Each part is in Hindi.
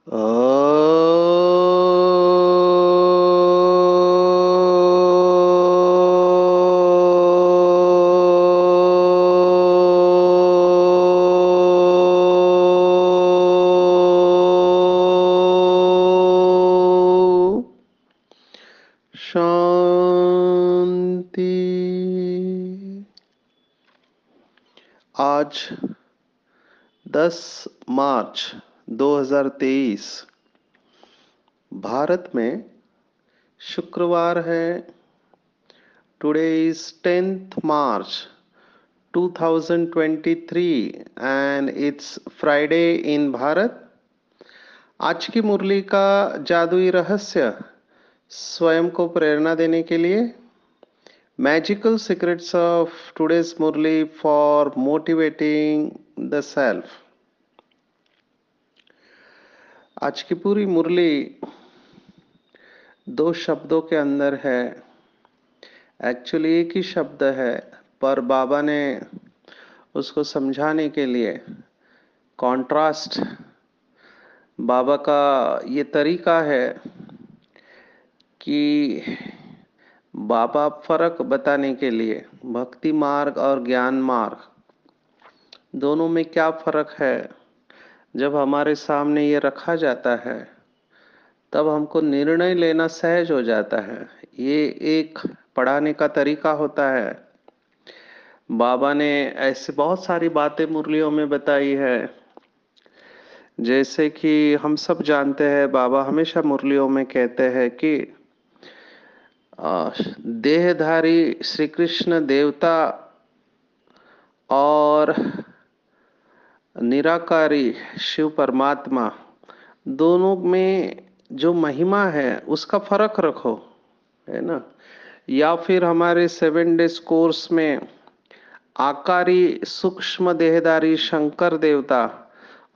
शांति आज 10 मार्च 2023 भारत में शुक्रवार है today is tenth March 2023 and it's Friday in Bharat आज की मुरली का जादुई रहस्य स्वयं को प्रेरणा देने के लिए magical secrets of today's Murli for motivating the self आज की पूरी मुरली दो शब्दों के अंदर है एक्चुअली एक ही शब्द है पर बाबा ने उसको समझाने के लिए कंट्रास्ट बाबा का ये तरीका है कि बाबा फर्क बताने के लिए भक्ति मार्ग और ज्ञान मार्ग दोनों में क्या फर्क है जब हमारे सामने ये रखा जाता है तब हमको निर्णय लेना सहज हो जाता है ये एक पढ़ाने का तरीका होता है बाबा ने ऐसी बहुत सारी बातें मुरलियों में बताई है जैसे कि हम सब जानते हैं बाबा हमेशा मुरलियों में कहते हैं कि देहधारी श्री कृष्ण देवता और निराकारी शिव परमात्मा दोनों में जो महिमा है उसका फर्क रखो है ना या फिर हमारे सेवन डेज कोर्स में आकारी सूक्ष्म देहदारी शंकर देवता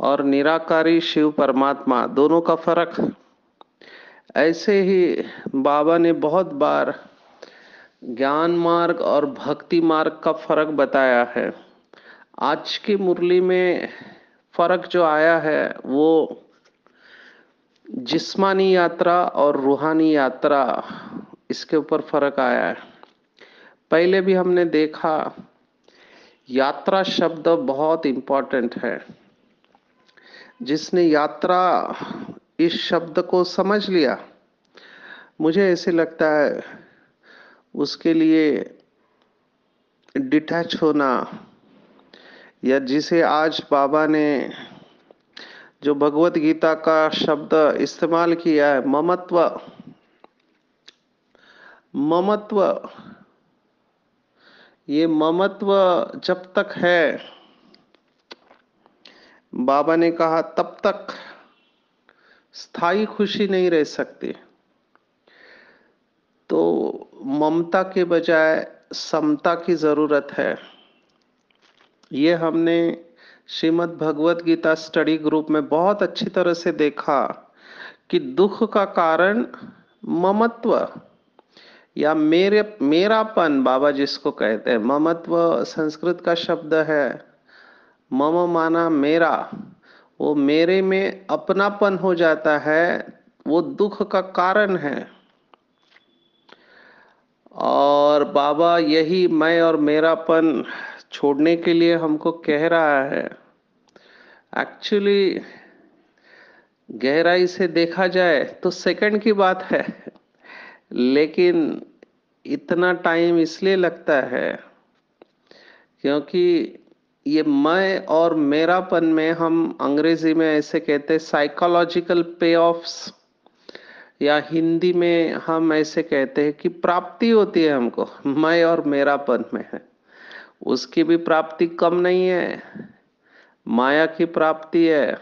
और निराकारी शिव परमात्मा दोनों का फर्क ऐसे ही बाबा ने बहुत बार ज्ञान मार्ग और भक्ति मार्ग का फर्क बताया है आज की मुरली में फर्क जो आया है वो जिस्मानी यात्रा और रूहानी यात्रा इसके ऊपर फर्क आया है पहले भी हमने देखा यात्रा शब्द बहुत इम्पॉर्टेंट है जिसने यात्रा इस शब्द को समझ लिया मुझे ऐसे लगता है उसके लिए डिटैच होना या जिसे आज बाबा ने जो भगवत गीता का शब्द इस्तेमाल किया है ममत्व ममत्व ये ममत्व जब तक है बाबा ने कहा तब तक स्थायी खुशी नहीं रह सकती तो ममता के बजाय समता की जरूरत है ये हमने श्रीमद् भगवत गीता स्टडी ग्रुप में बहुत अच्छी तरह से देखा कि दुख का कारण ममत्व या मेरे मेरापन बाबा जिसको कहते हैं ममत्व संस्कृत का शब्द है मम माना मेरा वो मेरे में अपनापन हो जाता है वो दुख का कारण है और बाबा यही मैं और मेरापन छोड़ने के लिए हमको कह रहा है एक्चुअली गहराई से देखा जाए तो सेकंड की बात है लेकिन इतना टाइम इसलिए लगता है क्योंकि ये मैं और मेरापन में हम अंग्रेजी में ऐसे कहते हैं साइकोलॉजिकल पे ऑफ्स या हिंदी में हम ऐसे कहते हैं कि प्राप्ति होती है हमको मैं और मेरापन में है उसकी भी प्राप्ति कम नहीं है माया की प्राप्ति है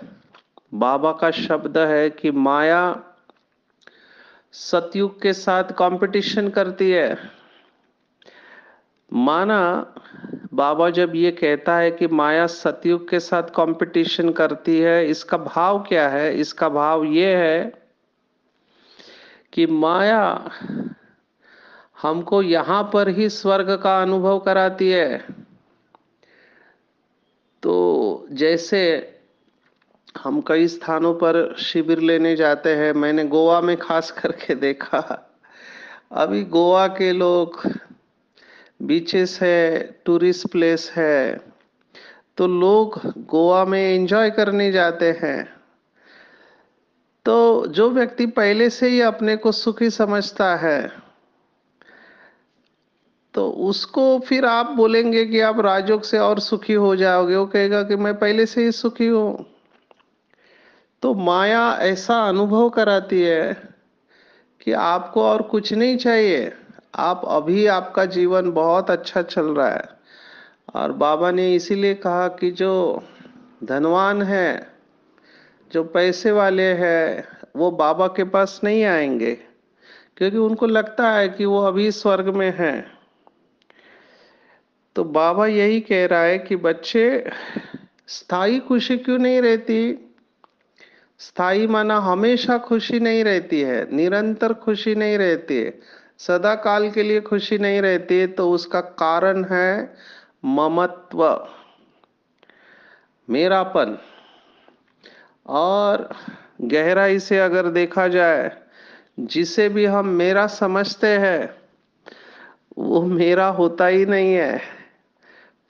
बाबा का शब्द है कि माया सतयुग के साथ कंपटीशन करती है माना बाबा जब ये कहता है कि माया सतयुग के साथ कंपटीशन करती है इसका भाव क्या है इसका भाव ये है कि माया हमको यहां पर ही स्वर्ग का अनुभव कराती है तो जैसे हम कई स्थानों पर शिविर लेने जाते हैं मैंने गोवा में खास करके देखा अभी गोवा के लोग बीचेस है टूरिस्ट प्लेस है तो लोग गोवा में एंजॉय करने जाते हैं तो जो व्यक्ति पहले से ही अपने को सुखी समझता है तो उसको फिर आप बोलेंगे कि आप राजयोग से और सुखी हो जाओगे वो कहेगा कि मैं पहले से ही सुखी हूँ तो माया ऐसा अनुभव कराती है कि आपको और कुछ नहीं चाहिए आप अभी आपका जीवन बहुत अच्छा चल रहा है और बाबा ने इसीलिए कहा कि जो धनवान है जो पैसे वाले हैं वो बाबा के पास नहीं आएंगे क्योंकि उनको लगता है कि वो अभी स्वर्ग में हैं तो बाबा यही कह रहा है कि बच्चे स्थाई खुशी क्यों नहीं रहती स्थाई माना हमेशा खुशी नहीं रहती है निरंतर खुशी नहीं रहती है सदा काल के लिए खुशी नहीं रहती है तो उसका कारण है ममत्व मेरापन और गहराई से अगर देखा जाए जिसे भी हम मेरा समझते हैं वो मेरा होता ही नहीं है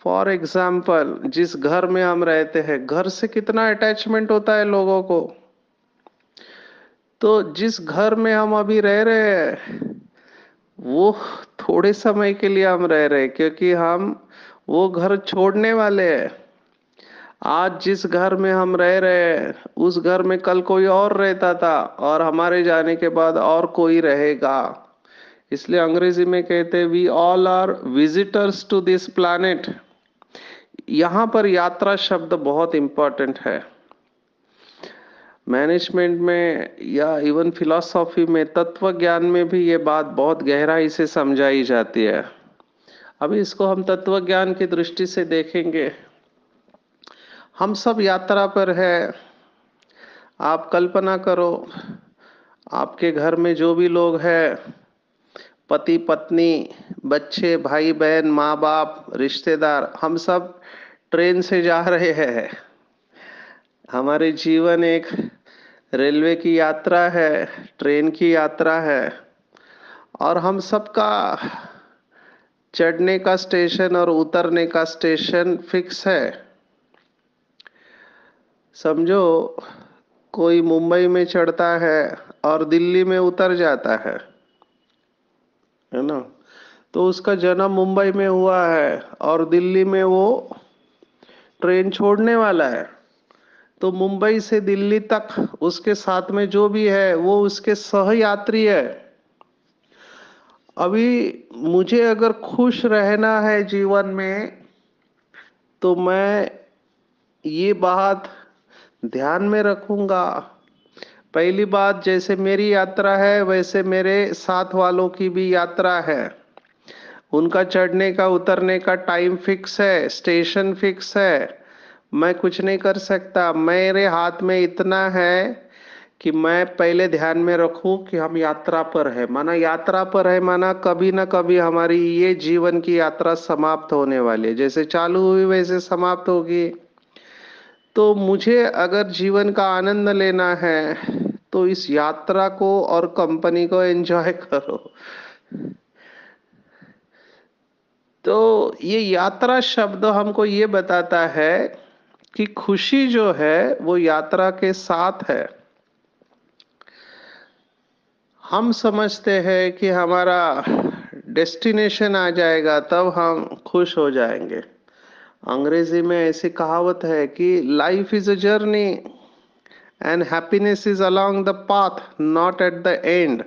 फॉर एग्जाम्पल जिस घर में हम रहते हैं घर से कितना अटैचमेंट होता है लोगों को तो जिस घर में हम अभी रह रहे हैं वो थोड़े समय के लिए हम रह रहे हैं क्योंकि हम वो घर छोड़ने वाले हैं आज जिस घर में हम रह रहे हैं उस घर में कल कोई और रहता था और हमारे जाने के बाद और कोई रहेगा इसलिए अंग्रेजी में कहते we all are visitors to this planet यहां पर यात्रा शब्द बहुत इंपॉर्टेंट है मैनेजमेंट में या इवन फिलॉसफी में तत्व ज्ञान में भी ये बात बहुत गहराई से समझाई जाती है अभी इसको हम तत्व ज्ञान की दृष्टि से देखेंगे हम सब यात्रा पर है आप कल्पना करो आपके घर में जो भी लोग हैं पति पत्नी बच्चे भाई बहन माँ बाप रिश्तेदार हम सब ट्रेन से जा रहे हैं हमारे जीवन एक रेलवे की यात्रा है ट्रेन की यात्रा है और हम सबका चढ़ने का स्टेशन और उतरने का स्टेशन फिक्स है समझो कोई मुंबई में चढ़ता है और दिल्ली में उतर जाता है है ना तो उसका जन्म मुंबई में हुआ है और दिल्ली में वो ट्रेन छोड़ने वाला है तो मुंबई से दिल्ली तक उसके साथ में जो भी है वो उसके सहयात्री है अभी मुझे अगर खुश रहना है जीवन में तो मैं ये बात ध्यान में रखूंगा पहली बात जैसे मेरी यात्रा है वैसे मेरे साथ वालों की भी यात्रा है उनका चढ़ने का उतरने का टाइम फिक्स है स्टेशन फिक्स है मैं कुछ नहीं कर सकता मेरे हाथ में इतना है कि मैं पहले ध्यान में रखूं कि हम यात्रा पर है माना यात्रा पर है माना कभी ना कभी हमारी ये जीवन की यात्रा समाप्त होने वाली है जैसे चालू हुई वैसे समाप्त होगी तो मुझे अगर जीवन का आनंद लेना है तो इस यात्रा को और कंपनी को एंजॉय करो तो ये यात्रा शब्द हमको ये बताता है कि खुशी जो है वो यात्रा के साथ है हम समझते हैं कि हमारा डेस्टिनेशन आ जाएगा तब हम खुश हो जाएंगे अंग्रेजी में ऐसी कहावत है कि life is a journey and happiness is along the path not at the end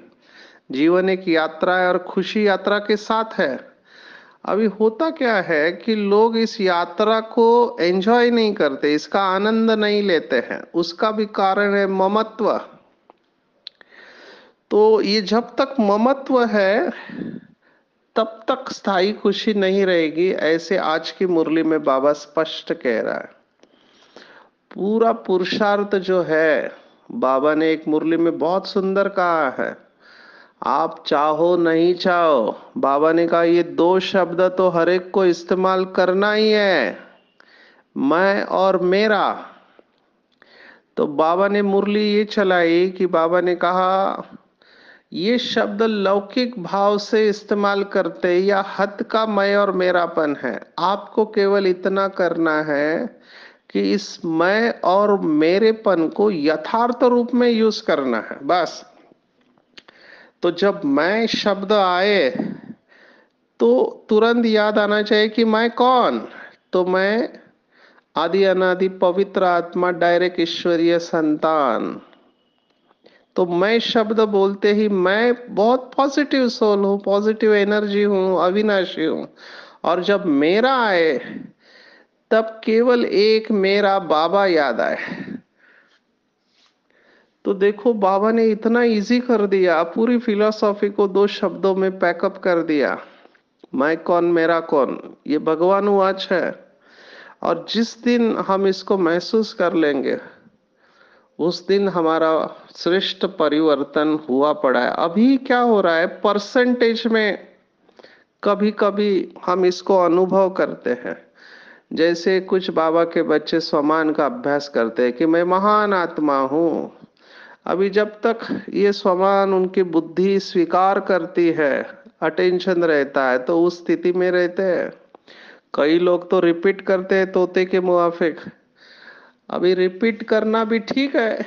जीवन एक यात्रा है और खुशी यात्रा के साथ है अभी होता क्या है कि लोग इस यात्रा को एंजॉय नहीं करते इसका आनंद नहीं लेते हैं उसका भी कारण है ममत्व तो ये जब तक ममत्व है तब तक स्थायी खुशी नहीं रहेगी ऐसे आज की मुरली में बाबा स्पष्ट कह रहा है पूरा पुरुषार्थ जो है बाबा ने एक मुरली में बहुत सुंदर कहा है आप चाहो नहीं चाहो बाबा ने कहा ये दो शब्द तो हर एक को इस्तेमाल करना ही है मैं और मेरा तो बाबा ने मुरली ये चलाई कि बाबा ने कहा ये शब्द लौकिक भाव से इस्तेमाल करते या हत का मैं और मेरापन है आपको केवल इतना करना है कि इस मैं और मेरेपन को यथार्थ रूप में यूज करना है बस तो जब मैं शब्द आए तो तुरंत याद आना चाहिए कि मैं कौन तो मैं आदि अनादि पवित्र आत्मा डायरेक्ट ईश्वरीय संतान तो मैं शब्द बोलते ही मैं बहुत पॉजिटिव सोल हूँ पॉजिटिव एनर्जी हूँ अविनाशी हूँ और जब मेरा आए तब केवल एक मेरा बाबा याद आए तो देखो बाबा ने इतना इजी कर दिया पूरी फिलोसॉफी को दो शब्दों में पैकअप कर दिया मैं कौन मेरा कौन ये भगवान वाच है और जिस दिन हम इसको महसूस कर लेंगे उस दिन हमारा श्रेष्ठ परिवर्तन हुआ पड़ा है अभी क्या हो रहा है परसेंटेज में कभी कभी हम इसको अनुभव करते हैं जैसे कुछ बाबा के बच्चे स्वमान का अभ्यास करते हैं कि मैं महान आत्मा हूँ अभी जब तक ये स्वमान उनकी बुद्धि स्वीकार करती है अटेंशन रहता है तो उस स्थिति में रहते हैं कई लोग तो रिपीट करते हैं तोते के मुआफिक अभी रिपीट करना भी ठीक है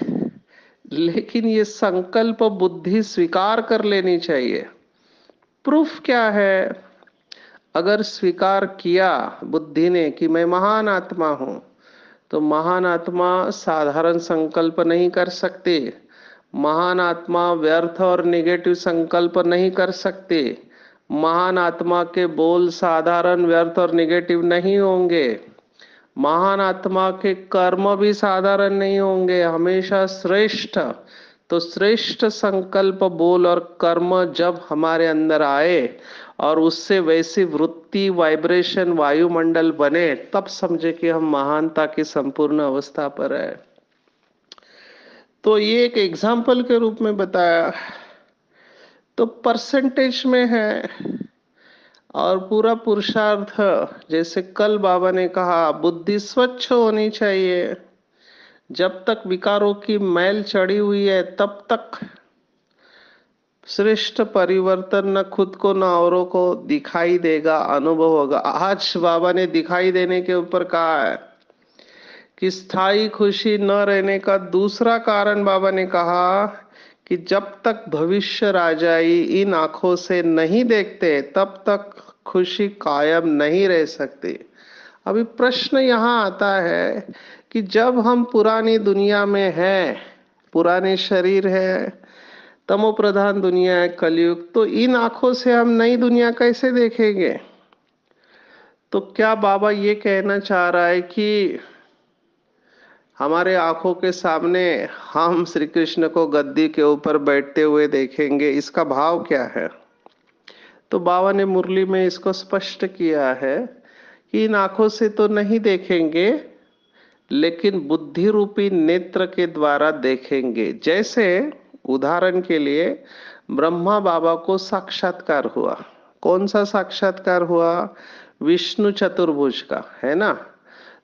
लेकिन ये संकल्प बुद्धि स्वीकार कर लेनी चाहिए प्रूफ क्या है अगर स्वीकार किया बुद्धि ने कि मैं महान आत्मा हूं तो महान आत्मा साधारण संकल्प नहीं कर सकती महान आत्मा व्यर्थ और निगेटिव संकल्प नहीं कर सकते महान आत्मा के बोल साधारण व्यर्थ और निगेटिव नहीं होंगे महान आत्मा के कर्म भी साधारण नहीं होंगे हमेशा श्रेष्ठ तो श्रेष्ठ संकल्प बोल और कर्म जब हमारे अंदर आए और उससे वैसी वृत्ति वाइब्रेशन वायुमंडल बने तब समझे कि हम महानता की संपूर्ण अवस्था पर है तो ये एक एग्जाम्पल के रूप में बताया तो परसेंटेज में है और पूरा पुरुषार्थ जैसे कल बाबा ने कहा बुद्धि स्वच्छ होनी चाहिए जब तक विकारों की मैल चढ़ी हुई है तब तक श्रेष्ठ परिवर्तन न खुद को न औरों को दिखाई देगा अनुभव होगा आज बाबा ने दिखाई देने के ऊपर कहा है कि स्थायी खुशी न रहने का दूसरा कारण बाबा ने कहा कि जब तक भविष्य राजाई इन आंखों से नहीं देखते तब तक खुशी कायम नहीं रह सकती अभी प्रश्न यहाँ आता है कि जब हम पुरानी दुनिया में हैं पुराने शरीर है तमो प्रधान दुनिया है कलयुग तो इन आंखों से हम नई दुनिया कैसे देखेंगे तो क्या बाबा ये कहना चाह रहा है कि हमारे आंखों के सामने हम श्री कृष्ण को गद्दी के ऊपर बैठते हुए देखेंगे इसका भाव क्या है तो बाबा ने मुरली में इसको स्पष्ट किया है कि इन आंखों से तो नहीं देखेंगे लेकिन बुद्धि रूपी नेत्र के द्वारा देखेंगे जैसे उदाहरण के लिए ब्रह्मा बाबा को साक्षात्कार हुआ कौन सा साक्षात्कार हुआ विष्णु चतुर्भुज का है ना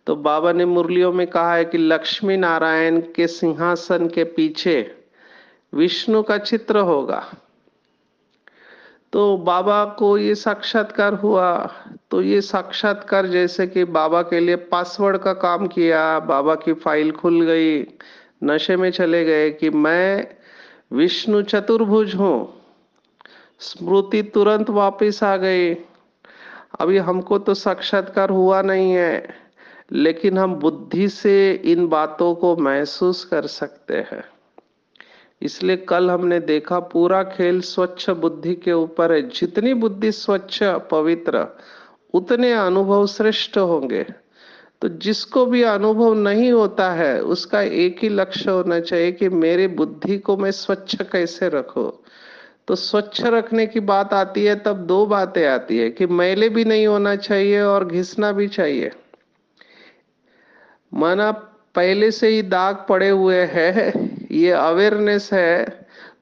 तो बाबा ने मुरलियों में कहा है कि लक्ष्मी नारायण के सिंहासन के पीछे विष्णु का चित्र होगा तो बाबा को ये साक्षात्कार हुआ तो ये साक्षात्कार जैसे कि बाबा के लिए पासवर्ड का काम किया बाबा की फाइल खुल गई नशे में चले गए कि मैं विष्णु चतुर्भुज हूँ स्मृति तुरंत वापस आ गई अभी हमको तो साक्षात्कार हुआ नहीं है लेकिन हम बुद्धि से इन बातों को महसूस कर सकते हैं इसलिए कल हमने देखा पूरा खेल स्वच्छ बुद्धि के ऊपर है जितनी बुद्धि स्वच्छ पवित्र उतने अनुभव श्रेष्ठ होंगे तो जिसको भी अनुभव नहीं होता है उसका एक ही लक्ष्य होना चाहिए कि मेरे बुद्धि को मैं स्वच्छ कैसे रखो तो स्वच्छ रखने की बात आती है तब दो बातें आती है कि मैले भी नहीं होना चाहिए और घिसना भी चाहिए माना पहले से ही दाग पड़े हुए है ये अवेयरनेस है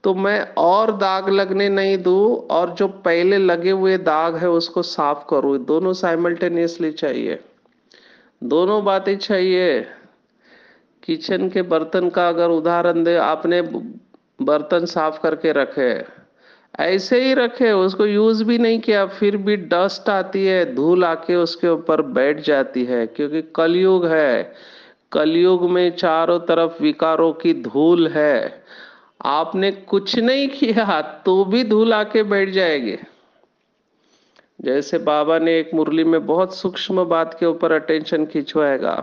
तो मैं और दाग लगने नहीं दू और जो पहले लगे हुए दाग है उसको साफ करूं दोनों साइमल्टेनियसली चाहिए दोनों बातें चाहिए किचन के बर्तन का अगर उदाहरण दे आपने बर्तन साफ करके रखे ऐसे ही रखे उसको यूज भी नहीं किया फिर भी डस्ट आती है धूल आके उसके ऊपर बैठ जाती है क्योंकि कलयुग है कलयुग में चारों तरफ विकारों की धूल है आपने कुछ नहीं किया तो भी धूल आके बैठ जाएगी जैसे बाबा ने एक मुरली में बहुत सूक्ष्म बात के ऊपर अटेंशन खिंचवाएगा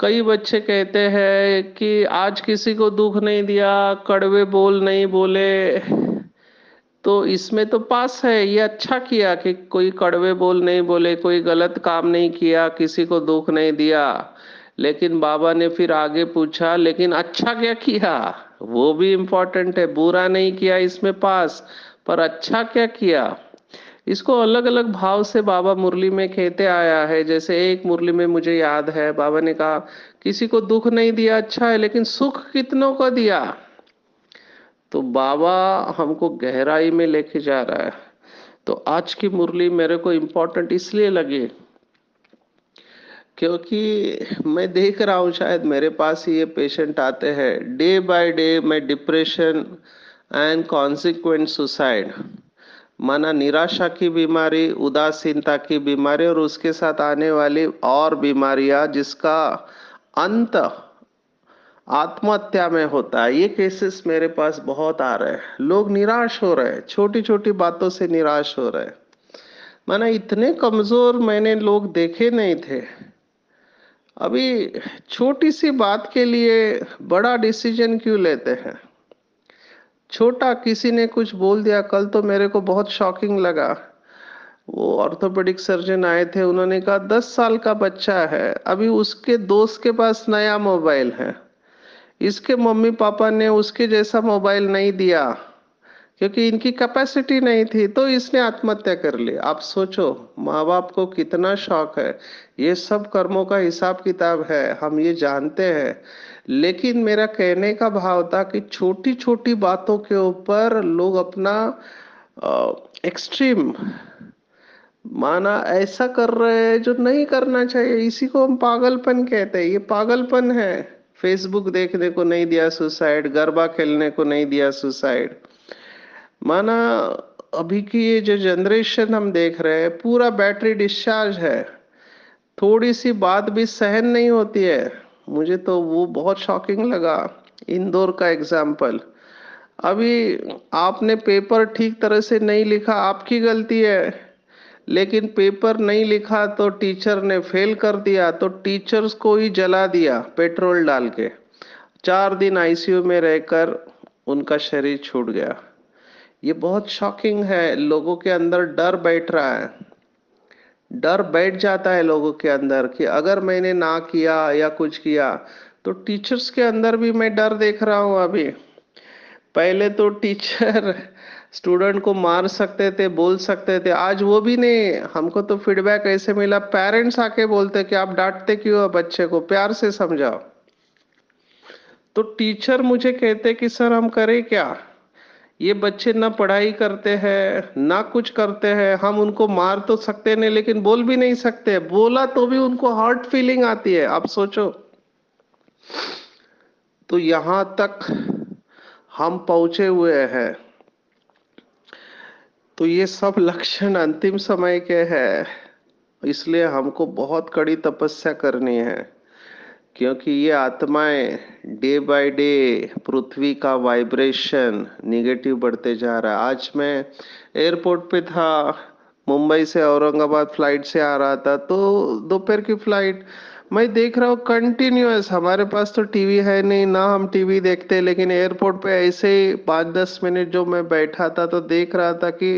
कई बच्चे कहते हैं कि आज किसी को दुख नहीं दिया कड़वे बोल नहीं बोले तो इसमें तो पास है ये अच्छा किया कि कोई कड़वे बोल नहीं बोले कोई गलत काम नहीं किया किसी को दुख नहीं दिया लेकिन बाबा ने फिर आगे पूछा लेकिन अच्छा क्या किया वो भी इम्पोर्टेंट है बुरा नहीं किया इसमें पास पर अच्छा क्या किया इसको अलग अलग भाव से बाबा मुरली में कहते आया है जैसे एक मुरली में मुझे याद है बाबा ने कहा किसी को दुख नहीं दिया अच्छा है लेकिन सुख कितनों को दिया तो बाबा हमको गहराई में लेके जा रहा है तो आज की मुरली मेरे को इम्पोर्टेंट इसलिए लगी क्योंकि मैं देख रहा हूँ शायद मेरे पास ही ये पेशेंट आते हैं डे बाय डे मैं डिप्रेशन एंड कॉन्सिक्वेंट सुसाइड माना निराशा की बीमारी उदासीनता की बीमारी और उसके साथ आने वाली और बीमारियां जिसका अंत आत्महत्या में होता है ये केसेस मेरे पास बहुत आ रहे हैं लोग निराश हो रहे हैं छोटी छोटी बातों से निराश हो रहे हैं माना इतने कमजोर मैंने लोग देखे नहीं थे अभी छोटी सी बात के लिए बड़ा डिसीजन क्यों लेते हैं छोटा किसी ने कुछ बोल दिया कल तो मेरे को बहुत शॉकिंग लगा वो ऑर्थोपेडिक सर्जन आए थे उन्होंने कहा दस साल का बच्चा है अभी उसके दोस्त के पास नया मोबाइल है इसके मम्मी पापा ने उसके जैसा मोबाइल नहीं दिया क्योंकि इनकी कैपेसिटी नहीं थी तो इसने आत्महत्या कर ली आप सोचो माँ बाप को कितना शौक है ये सब कर्मों का हिसाब किताब है हम ये जानते हैं लेकिन मेरा कहने का भाव था कि छोटी छोटी बातों के ऊपर लोग अपना एक्सट्रीम माना ऐसा कर रहे हैं जो नहीं करना चाहिए इसी को हम पागलपन कहते हैं ये पागलपन है फेसबुक देखने को नहीं दिया सुसाइड गरबा खेलने को नहीं दिया सुसाइड माना अभी की ये जो जनरेशन हम देख रहे हैं पूरा बैटरी डिस्चार्ज है थोड़ी सी बात भी सहन नहीं होती है मुझे तो वो बहुत शॉकिंग लगा इंदौर का एग्जाम्पल अभी आपने पेपर ठीक तरह से नहीं लिखा आपकी गलती है लेकिन पेपर नहीं लिखा तो टीचर ने फेल कर दिया तो टीचर्स को ही जला दिया पेट्रोल डाल के चार दिन आईसीयू में रहकर उनका शरीर छूट गया ये बहुत शॉकिंग है लोगों के अंदर डर बैठ रहा है डर बैठ जाता है लोगों के अंदर कि अगर मैंने ना किया या कुछ किया तो टीचर्स के अंदर भी मैं डर देख रहा हूँ अभी पहले तो टीचर स्टूडेंट को मार सकते थे बोल सकते थे आज वो भी नहीं हमको तो फीडबैक ऐसे मिला पेरेंट्स आके बोलते कि आप डांटते क्यों हो बच्चे को प्यार से समझाओ तो टीचर मुझे कहते कि सर हम करें क्या ये बच्चे ना पढ़ाई करते हैं ना कुछ करते हैं हम उनको मार तो सकते नहीं लेकिन बोल भी नहीं सकते बोला तो भी उनको हार्ट फीलिंग आती है आप सोचो तो यहां तक हम पहुंचे हुए हैं तो ये सब लक्षण अंतिम समय के है इसलिए हमको बहुत कड़ी तपस्या करनी है क्योंकि ये आत्माएं डे बाय डे पृथ्वी का वाइब्रेशन निगेटिव बढ़ते जा रहा है आज मैं एयरपोर्ट पे था मुंबई से औरंगाबाद फ्लाइट से आ रहा था तो दोपहर की फ्लाइट मैं देख रहा हूँ कंटिन्यूस हमारे पास तो टीवी है नहीं ना हम टीवी देखते लेकिन एयरपोर्ट पे ऐसे ही पाँच दस मिनट जो मैं बैठा था तो देख रहा था कि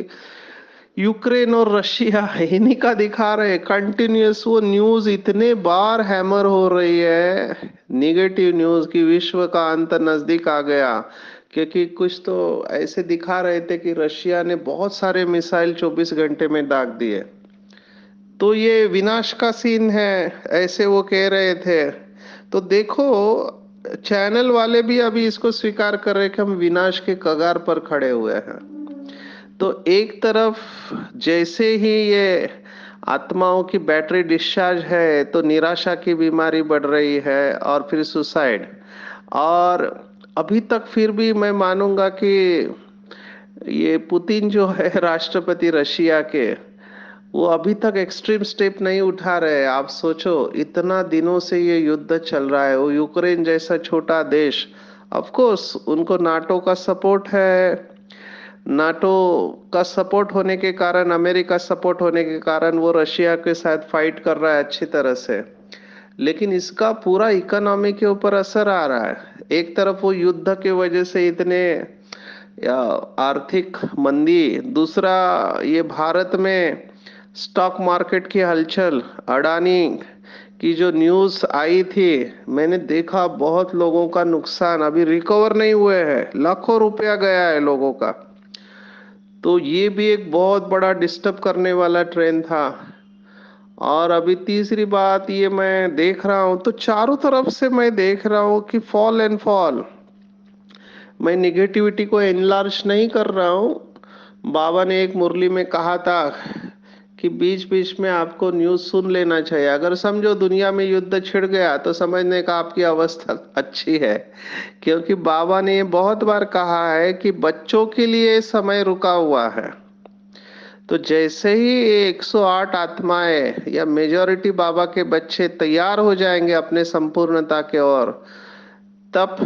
यूक्रेन और रशिया इन्हीं का दिखा रहे कंटिन्यूस वो न्यूज इतने बार हैमर हो रही है निगेटिव न्यूज की विश्व का अंत नजदीक आ गया क्योंकि कुछ तो ऐसे दिखा रहे थे कि रशिया ने बहुत सारे मिसाइल 24 घंटे में दाग दिए तो ये विनाश का सीन है ऐसे वो कह रहे थे तो देखो चैनल वाले भी अभी इसको स्वीकार कर रहे कि हम विनाश के कगार पर खड़े हुए हैं तो एक तरफ जैसे ही ये आत्माओं की बैटरी डिस्चार्ज है तो निराशा की बीमारी बढ़ रही है और फिर सुसाइड और अभी तक फिर भी मैं मानूंगा कि ये पुतिन जो है राष्ट्रपति रशिया के वो अभी तक एक्सट्रीम स्टेप नहीं उठा रहे हैं आप सोचो इतना दिनों से ये युद्ध चल रहा है वो यूक्रेन जैसा छोटा देश ऑफकोर्स उनको नाटो का सपोर्ट है नाटो का सपोर्ट होने के कारण अमेरिका सपोर्ट होने के कारण वो रशिया के साथ फाइट कर रहा है अच्छी तरह से लेकिन इसका पूरा इकोनॉमी के ऊपर असर आ रहा है एक तरफ वो युद्ध के वजह से इतने आर्थिक मंदी दूसरा ये भारत में स्टॉक मार्केट की हलचल अडानी की जो न्यूज़ आई थी मैंने देखा बहुत लोगों का नुकसान अभी रिकवर नहीं हुए हैं लाखों रुपया गया है लोगों का तो ये भी एक बहुत बड़ा डिस्टर्ब करने वाला ट्रेन था और अभी तीसरी बात ये मैं देख रहा हूँ तो चारों तरफ से मैं देख रहा हूँ कि फॉल एंड फॉल मैं निगेटिविटी को एनलार्ज नहीं कर रहा हूँ बाबा ने एक मुरली में कहा था कि बीच बीच में आपको न्यूज सुन लेना चाहिए अगर समझो दुनिया में युद्ध छिड़ गया तो समझने का आपकी अवस्था अच्छी है क्योंकि बाबा ने बहुत बार कहा है कि बच्चों के लिए समय रुका हुआ है तो जैसे ही 108 आत्माएं या मेजॉरिटी बाबा के बच्चे तैयार हो जाएंगे अपने संपूर्णता के ओर तब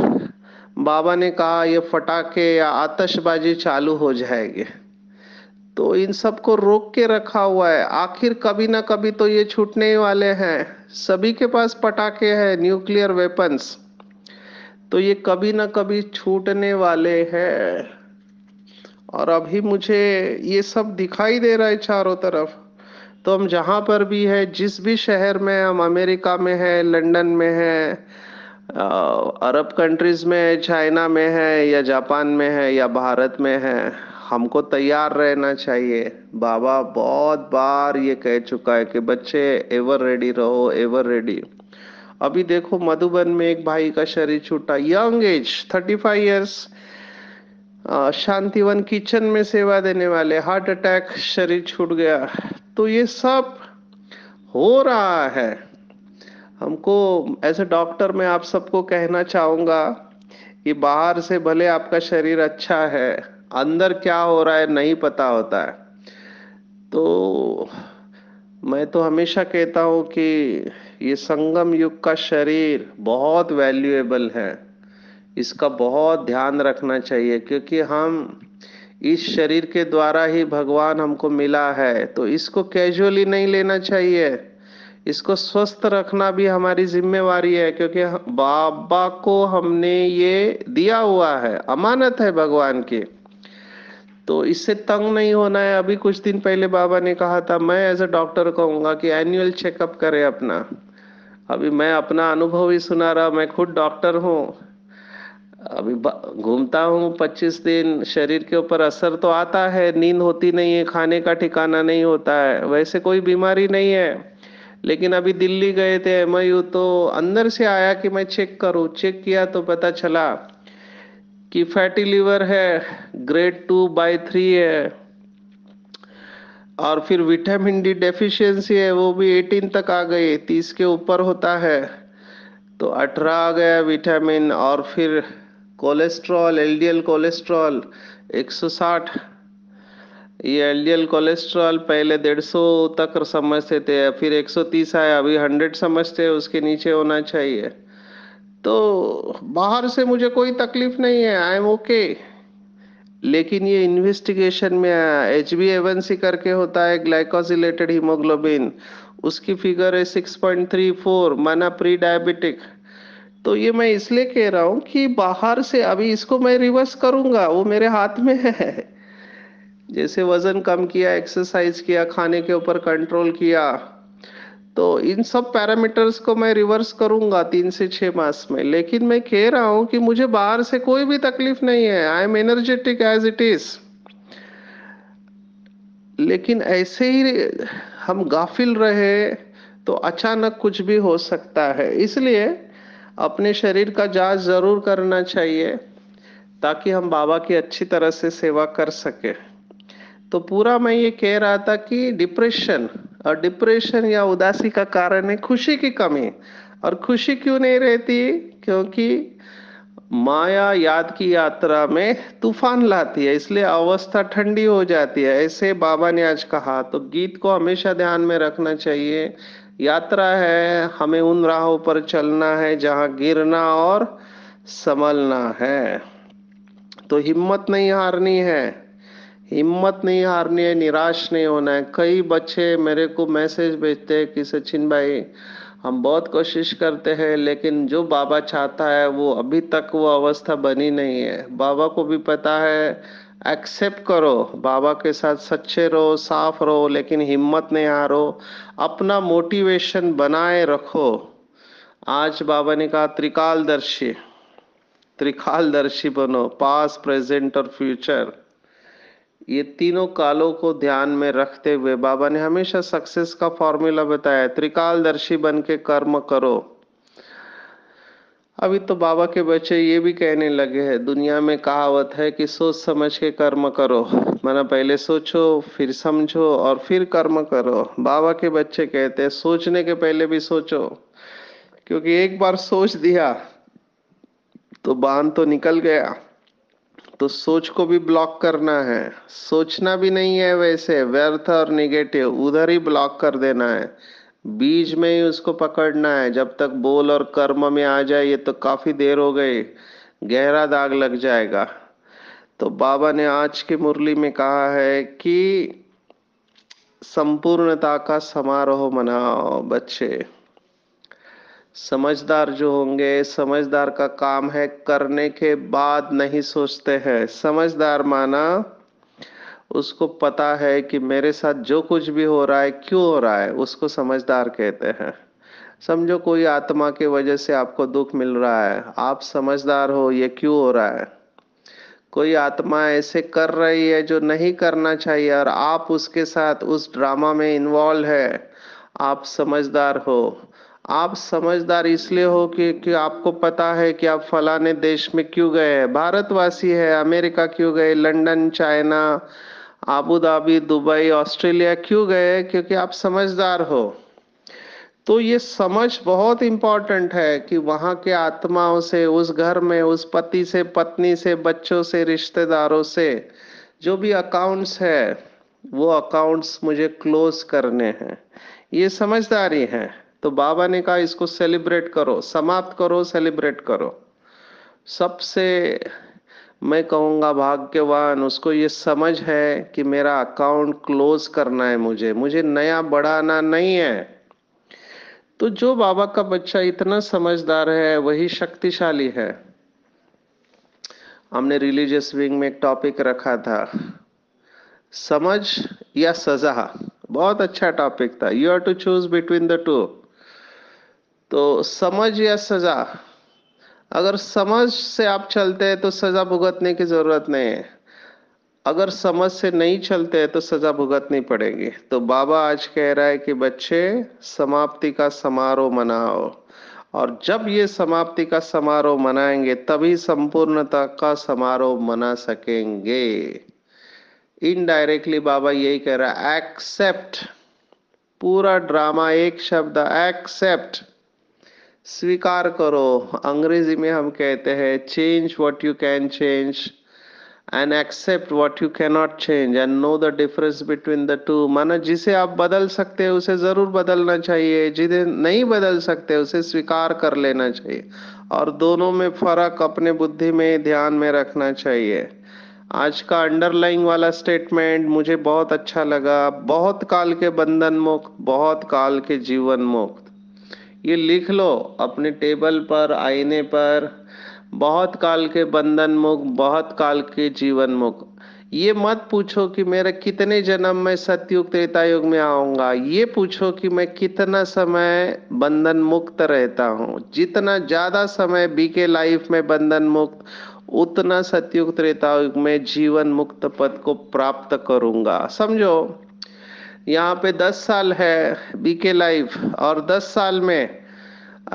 बाबा ने कहा ये फटाके या आतशबाजी चालू हो जाएगी तो इन सब को रोक के रखा हुआ है आखिर कभी ना कभी तो ये छूटने ही वाले हैं सभी के पास पटाखे हैं न्यूक्लियर वेपन्स तो ये कभी ना कभी छूटने वाले हैं और अभी मुझे ये सब दिखाई दे रहा है चारों तरफ तो हम जहाँ पर भी है जिस भी शहर में हम अमेरिका में है लंदन में है अरब कंट्रीज में है चाइना में है या जापान में है या भारत में है हमको तैयार रहना चाहिए बाबा बहुत बार ये कह चुका है कि बच्चे एवर रेडी रहो एवर रेडी अभी देखो मधुबन में एक भाई का शरीर छूटा young age thirty five years Shantivan kitchen में सेवा देने वाले हार्ट अटैक शरीर छूट गया तो ये सब हो रहा है हमको एज ए डॉक्टर मैं आप सबको कहना चाहूँगा कि बाहर से भले आपका शरीर अच्छा है अंदर क्या हो रहा है नहीं पता होता है तो मैं तो हमेशा कहता हूँ कि ये संगम युग का शरीर बहुत वैल्यूएबल है इसका बहुत ध्यान रखना चाहिए क्योंकि हम इस शरीर के द्वारा ही भगवान हमको मिला है तो इसको कैजुअली नहीं लेना चाहिए इसको स्वस्थ रखना भी हमारी जिम्मेवारी है क्योंकि बाबा को हमने ये दिया हुआ है अमानत है भगवान की तो इससे तंग नहीं होना है अभी कुछ दिन पहले बाबा ने कहा था मैं एज अ डॉक्टर कहूँगा कि एनुअल चेकअप करें अपना अभी मैं अपना अनुभव ही सुना रहा मैं खुद डॉक्टर हूँ अभी घूमता हूँ 25 दिन शरीर के ऊपर असर तो आता है नींद होती नहीं है खाने का ठिकाना नहीं होता है वैसे कोई बीमारी नहीं है लेकिन अभी दिल्ली गए थे एम तो अंदर से आया कि मैं चेक करूँ चेक किया तो पता चला कि फैटी लीवर है ग्रेड टू बाई थ्री है और फिर विटामिन डी डेफिशिएंसी है वो भी 18 तक आ गई तीस के ऊपर होता है तो 18 आ गया विटामिन और फिर कोलेस्ट्रॉल एलडीएल कोलेस्ट्रॉल 160 ये एलडीएल कोलेस्ट्रॉल पहले 150 तक समझते थे फिर 130 आया अभी 100 समझते हैं उसके नीचे होना चाहिए तो बाहर से मुझे कोई तकलीफ नहीं है आई एम ओके लेकिन ये इन्वेस्टिगेशन में एच बी एवन सी करके होता है ग्लाइकोजिलेटेड हीमोग्लोबिन उसकी फिगर है सिक्स पॉइंट थ्री फोर माना प्री डायबिटिक तो ये मैं इसलिए कह रहा हूँ कि बाहर से अभी इसको मैं रिवर्स करूँगा वो मेरे हाथ में है जैसे वजन कम किया एक्सरसाइज किया खाने के ऊपर कंट्रोल किया तो इन सब पैरामीटर्स को मैं रिवर्स करूंगा तीन से छह मास में लेकिन मैं कह रहा हूं कि मुझे बाहर से कोई भी तकलीफ नहीं है I am energetic as it is लेकिन ऐसे ही हम गाफिल रहे तो अचानक कुछ भी हो सकता है इसलिए अपने शरीर का जांच जरूर करना चाहिए ताकि हम बाबा की अच्छी तरह से सेवा कर सके तो पूरा मैं ये कह रहा था कि डिप्रेशन और डिप्रेशन या उदासी का कारण है खुशी की कमी और खुशी क्यों नहीं रहती क्योंकि माया याद की यात्रा में तूफान लाती है इसलिए अवस्था ठंडी हो जाती है ऐसे बाबा ने आज कहा तो गीत को हमेशा ध्यान में रखना चाहिए यात्रा है हमें उन राहों पर चलना है जहां गिरना और संभलना है तो हिम्मत नहीं हारनी है हिम्मत नहीं हारनी है निराश नहीं होना है कई बच्चे मेरे को मैसेज भेजते हैं कि सचिन भाई हम बहुत कोशिश करते हैं लेकिन जो बाबा चाहता है वो अभी तक वो अवस्था बनी नहीं है बाबा को भी पता है एक्सेप्ट करो बाबा के साथ सच्चे रहो साफ रहो लेकिन हिम्मत नहीं हारो अपना मोटिवेशन बनाए रखो आज बाबा ने कहा त्रिकालदर्शी त्रिकालदर्शी बनो पास प्रेजेंट और फ्यूचर ये तीनों कालों को ध्यान में रखते हुए बाबा ने हमेशा सक्सेस का फॉर्मूला बताया त्रिकालदर्शी बन के कर्म करो अभी तो बाबा के बच्चे ये भी कहने लगे हैं दुनिया में कहावत है कि सोच समझ के कर्म करो माना पहले सोचो फिर समझो और फिर कर्म करो बाबा के बच्चे कहते हैं सोचने के पहले भी सोचो क्योंकि एक बार सोच दिया तो बांध तो निकल गया तो सोच को भी ब्लॉक करना है सोचना भी नहीं है वैसे व्यर्थ और निगेटिव उधर ही ब्लॉक कर देना है बीज में ही उसको पकड़ना है जब तक बोल और कर्म में आ जाए ये तो काफी देर हो गई गहरा दाग लग जाएगा तो बाबा ने आज के मुरली में कहा है कि संपूर्णता का समारोह मनाओ बच्चे समझदार जो होंगे समझदार का काम है करने के बाद नहीं सोचते हैं समझदार माना उसको पता है कि मेरे साथ जो कुछ भी हो रहा है क्यों हो रहा है उसको समझदार कहते हैं समझो कोई आत्मा के वजह से आपको दुख मिल रहा है आप समझदार हो ये क्यों हो रहा है कोई आत्मा ऐसे कर रही है जो नहीं करना चाहिए और आप उसके साथ उस ड्रामा में इन्वॉल्व है आप समझदार हो आप समझदार इसलिए हो कि, कि आपको पता है कि आप फलाने देश में क्यों गए हैं भारतवासी है अमेरिका क्यों गए London China Abu Dhabi Dubai Australia क्यों गए क्योंकि आप समझदार हो तो ये समझ बहुत इम्पॉर्टेंट है कि वहाँ के आत्माओं से उस घर में उस पति से पत्नी से बच्चों से रिश्तेदारों से जो भी अकाउंट्स है वो अकाउंट्स मुझे क्लोज करने हैं ये समझदारी है तो बाबा ने कहा इसको सेलिब्रेट करो समाप्त करो सेलिब्रेट करो सबसे मैं कहूँगा भाग्यवान उसको ये समझ है कि मेरा अकाउंट क्लोज करना है मुझे मुझे नया बढ़ाना नहीं है तो जो बाबा का बच्चा इतना समझदार है वही शक्तिशाली है हमने रिलीजियस विंग में एक टॉपिक रखा था समझ या सजा बहुत अच्छा टॉपिक था you have to choose between the two तो समझ या सजा अगर समझ से आप चलते हैं तो सजा भुगतने की जरूरत नहीं है अगर समझ से नहीं चलते हैं तो सजा भुगतनी पड़ेगी तो बाबा आज कह रहा है कि बच्चे समाप्ति का समारोह मनाओ और जब ये समाप्ति का समारोह मनाएंगे तभी संपूर्णता का समारोह मना सकेंगे इनडायरेक्टली बाबा यही कह रहा है एक्सेप्ट पूरा ड्रामा एक शब्द एक्सेप्ट स्वीकार करो अंग्रेजी में हम कहते हैं change what you can change and accept what you can not change and know the difference between the two माना जिसे आप बदल सकते हैं उसे ज़रूर बदलना चाहिए जिसे नहीं बदल सकते उसे स्वीकार कर लेना चाहिए और दोनों में फ़र्क अपने बुद्धि में ध्यान में रखना चाहिए आज का अंडरलाइंग वाला स्टेटमेंट मुझे बहुत अच्छा लगा बहुत काल के बंधन मुक्त बहुत काल के जीवन मुक्त ये लिख लो अपने टेबल पर आईने पर बहुत काल के बंधन मुख बहुत काल के जीवन मुख ये मत पूछो कि मेरा कितने जन्म में सत्युग त्रेता युग में आऊंगा ये पूछो कि मैं कितना समय बंधन मुक्त रहता हूँ जितना ज्यादा समय बीके लाइफ में बंधन मुक्त उतना सत्युग त्रेता युग में जीवन मुक्त पद को प्राप्त करूंगा समझो यहाँ पे 10 साल है बीके लाइफ और 10 साल में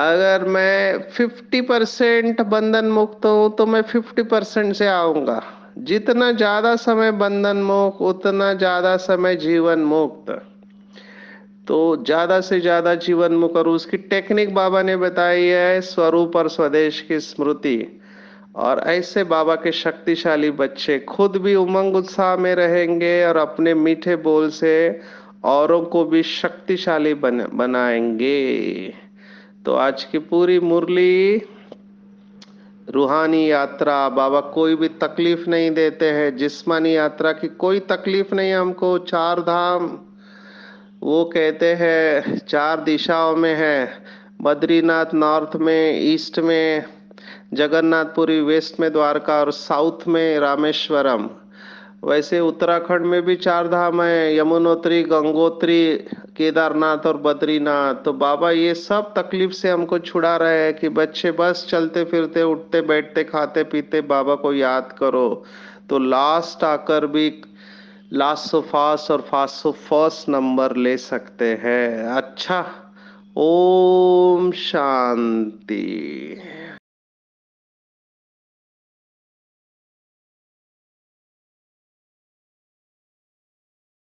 अगर मैं 50 परसेंट बंधन मुक्त हूँ तो मैं 50 परसेंट से आऊँगा जितना ज़्यादा समय बंधन मुक्त उतना ज़्यादा समय जीवन मुक्त तो ज़्यादा से ज़्यादा जीवन मुक्त और उसकी टेक्निक बाबा ने बताई है स्वरूप और स्वदेश की स्मृति और ऐसे बाबा के शक्तिशाली बच्चे खुद भी उमंग उत्साह में रहेंगे और अपने मीठे बोल से औरों को भी शक्तिशाली बन, बनाएंगे तो आज की पूरी मुरली रूहानी यात्रा बाबा कोई भी तकलीफ नहीं देते हैं जिस्मानी यात्रा की कोई तकलीफ नहीं हमको चार धाम वो कहते हैं चार दिशाओं में है बद्रीनाथ नॉर्थ में ईस्ट में जगन्नाथपुरी वेस्ट में द्वारका और साउथ में रामेश्वरम वैसे उत्तराखंड में भी चार धाम है यमुनोत्री गंगोत्री केदारनाथ और बद्रीनाथ तो बाबा ये सब तकलीफ से हमको छुड़ा रहे हैं कि बच्चे बस चलते फिरते उठते बैठते खाते पीते बाबा को याद करो तो लास्ट आकर भी लास्ट सो फास्ट और फास्ट सो फर्स्ट नंबर ले सकते हैं अच्छा ओम शांति